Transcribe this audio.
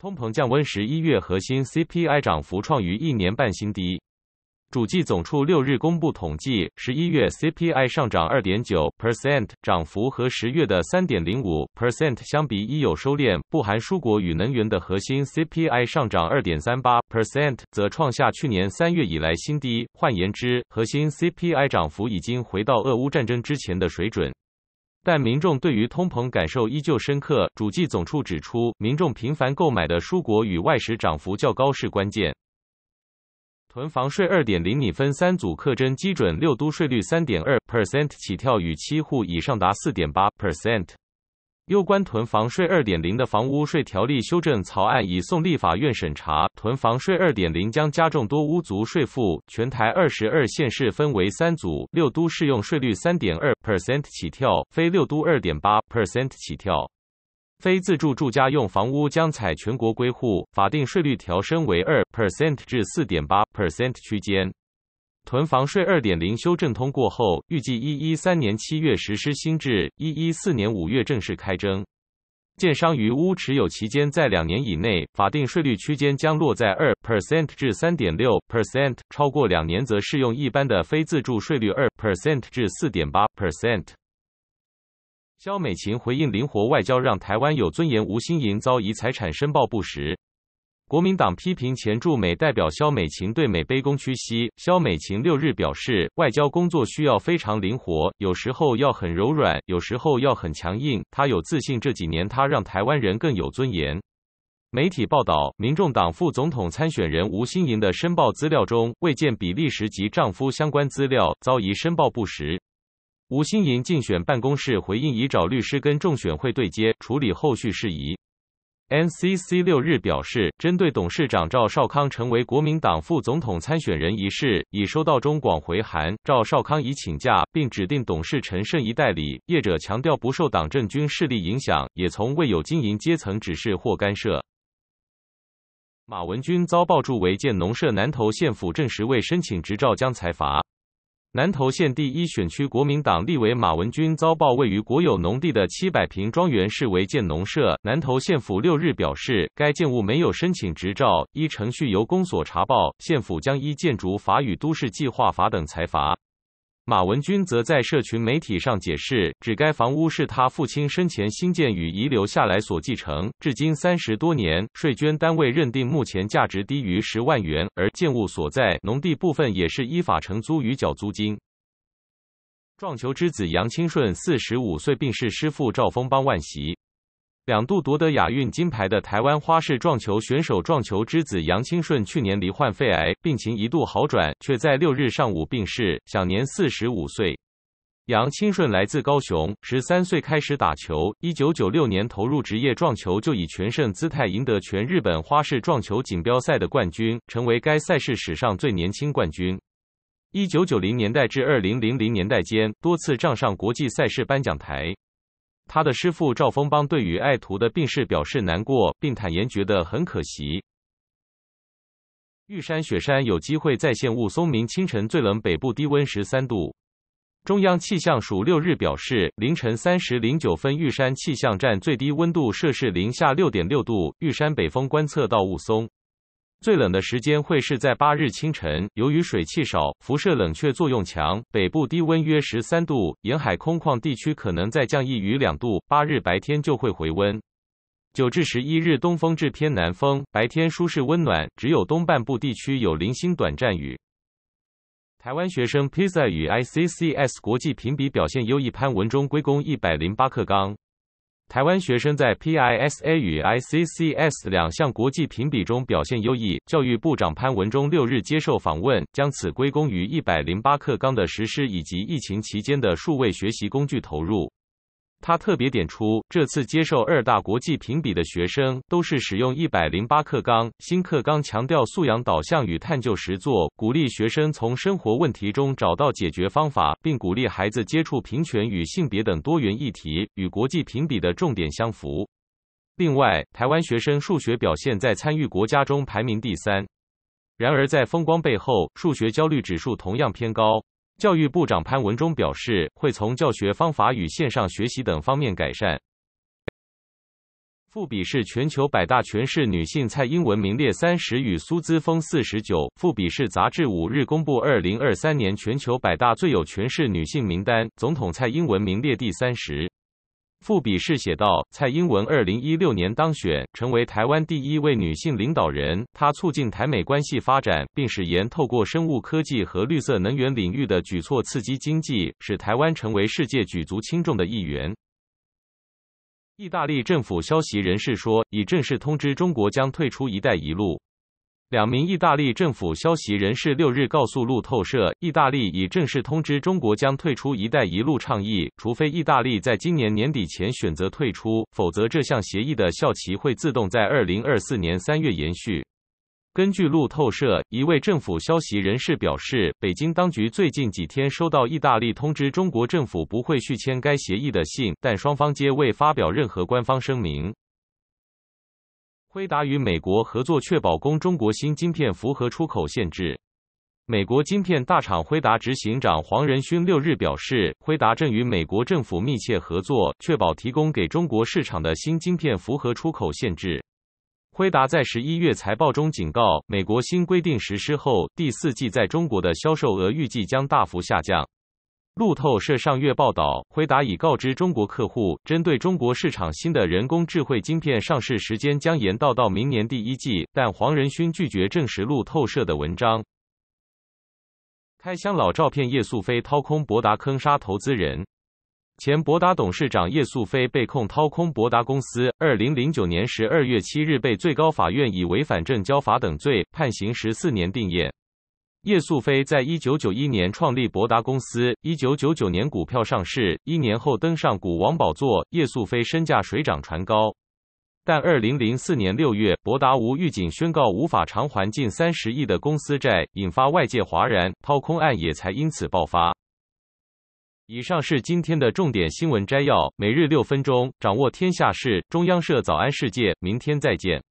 通膨降温，十一月核心 CPI 涨幅创逾一年半新低。主计总处六日公布统计，十一月 CPI 上涨2.9%，涨幅和十月的3.05%相比已有收敛。不含蔬果与能源的核心 CPI 上涨2.38%，则创下去年三月以来新低。换言之，核心 CPI 涨幅已经回到俄乌战争之前的水准。但民众对于通膨感受依旧深刻，主计总处指出，民众频繁购买的蔬果与外食涨幅较高是关键。囤房税二点零拟分三组课征基准，六都税率三点二 percent 起跳，与七户以上达四点八 percent。攸关囤房税二点零的房屋税条例修正草案已送立法院审查。囤房税二点零将加重多屋族税负，全台二十二县市分为三组，六都适用税率三点二 percent 起跳，非六都二点八 percent 起跳。非自住住家用房屋将采全国归户，法定税率调升为二 percent 至四点八 percent 区间。囤房税2.0修正通过后，预计113年7月实施新制，114年5月正式开征。建商于屋持有期间在两年以内，法定税率区间将落在2%至3.6%；超过两年则适用一般的非自住税率2%至4.8%。肖美琴回应灵活外交让台湾有尊严，吴新盈遭疑财产申报不实。国民党批评前驻美代表肖美琴对美卑躬屈膝。肖美琴六日表示，外交工作需要非常灵活，有时候要很柔软，有时候要很强硬。她有自信，这几年她让台湾人更有尊严。媒体报道，民众党副总统参选人吴欣盈的申报资料中未见比利时籍丈夫相关资料，遭疑申报不实。吴欣盈竞选办公室回应，已找律师跟众选会对接，处理后续事宜。NCC 六日表示，针对董事长赵少康成为国民党副总统参选人一事，已收到中广回函，赵少康已请假，并指定董事陈胜仪代理。业者强调，不受党政军势力影响，也从未有经营阶层指示或干涉。马文军遭曝住违建农舍，南投县府证实未申请执照将裁罚。南投县第一选区国民党立委马文君遭曝位于国有农地的七百坪庄园式违建农舍。南投县府六日表示，该建物没有申请执照，依程序由公所查报，县府将依建筑法与都市计划法等裁罚。马文军则在社群媒体上解释，指该房屋是他父亲生前新建与遗留下来所继承，至今三十多年，税捐单位认定目前价值低于十万元，而建物所在农地部分也是依法承租与缴租金。撞球之子杨清顺四十五岁病逝，师父赵峰帮万喜。两度夺得亚运金牌的台湾花式撞球选手撞球之子杨清顺，去年罹患肺癌，病情一度好转，却在六日上午病逝，享年四十五岁。杨清顺来自高雄，十三岁开始打球，一九九六年投入职业撞球，就以全胜姿态赢得全日本花式撞球锦标赛的冠军，成为该赛事史上最年轻冠军。一九九零年代至二零零零年代间，多次站上国际赛事颁奖台。他的师傅赵峰邦对于爱徒的病逝表示难过，并坦言觉得很可惜。玉山雪山有机会再现雾凇，明清晨最冷，北部低温十三度。中央气象署六日表示，凌晨三时零九分，玉山气象站最低温度摄氏零下六点六度，玉山北峰观测到雾凇。最冷的时间会是在八日清晨，由于水汽少，辐射冷却作用强，北部低温约十三度，沿海空旷地区可能再降一雨两度。八日白天就会回温。九至十一日东风至偏南风，白天舒适温暖，只有东半部地区有零星短暂雨。台湾学生 PISA 与 ICCS 国际评比表现优异，潘文中归功一百零八克钢。台湾学生在 PISA 与 ICCS 两项国际评比中表现优异。教育部长潘文忠六日接受访问，将此归功于108克纲的实施以及疫情期间的数位学习工具投入。他特别点出，这次接受二大国际评比的学生都是使用一百零八课纲，新课纲强调素养导向与探究实作，鼓励学生从生活问题中找到解决方法，并鼓励孩子接触平权与性别等多元议题，与国际评比的重点相符。另外，台湾学生数学表现在参与国家中排名第三，然而在风光背后，数学焦虑指数同样偏高。教育部长潘文忠表示，会从教学方法与线上学习等方面改善。富比是全球百大全市女性，蔡英文名列三十，与苏姿丰四十九。富比是杂志五日公布二零二三年全球百大最有权势女性名单，总统蔡英文名列第三十。复笔是写道：“蔡英文2016年当选，成为台湾第一位女性领导人。她促进台美关系发展，并使言透过生物科技和绿色能源领域的举措刺激经济，使台湾成为世界举足轻重的一员。”意大利政府消息人士说，已正式通知中国将退出“一带一路”。两名意大利政府消息人士六日告诉路透社，意大利已正式通知中国将退出“一带一路”倡议，除非意大利在今年年底前选择退出，否则这项协议的效期会自动在二零二四年三月延续。根据路透社，一位政府消息人士表示，北京当局最近几天收到意大利通知，中国政府不会续签该协议的信，但双方皆未发表任何官方声明。辉达与美国合作确保供中国新晶片符合出口限制。美国晶片大厂辉达执行长黄仁勋六日表示，辉达正与美国政府密切合作，确保提供给中国市场的新晶片符合出口限制。辉达在十一月财报中警告，美国新规定实施后，第四季在中国的销售额预计将大幅下降。路透社上月报道，辉达已告知中国客户，针对中国市场新的人工智慧晶片上市时间将延到到明年第一季。但黄仁勋拒绝证实路透社的文章。开箱老照片：叶素飞掏空博达坑杀投资人。前博达董事长叶素飞被控掏空博达公司，二零零九年十二月七日被最高法院以违反证交法等罪判刑十四年定谳。叶素飞在一九九一年创立博达公司，一九九九年股票上市，一年后登上股王宝座。叶素飞身价水涨船高，但二零零四年六月，博达无预警宣告无法偿还近三十亿的公司债，引发外界哗然，掏空案也才因此爆发。以上是今天的重点新闻摘要，每日六分钟掌握天下事。中央社早安世界，明天再见。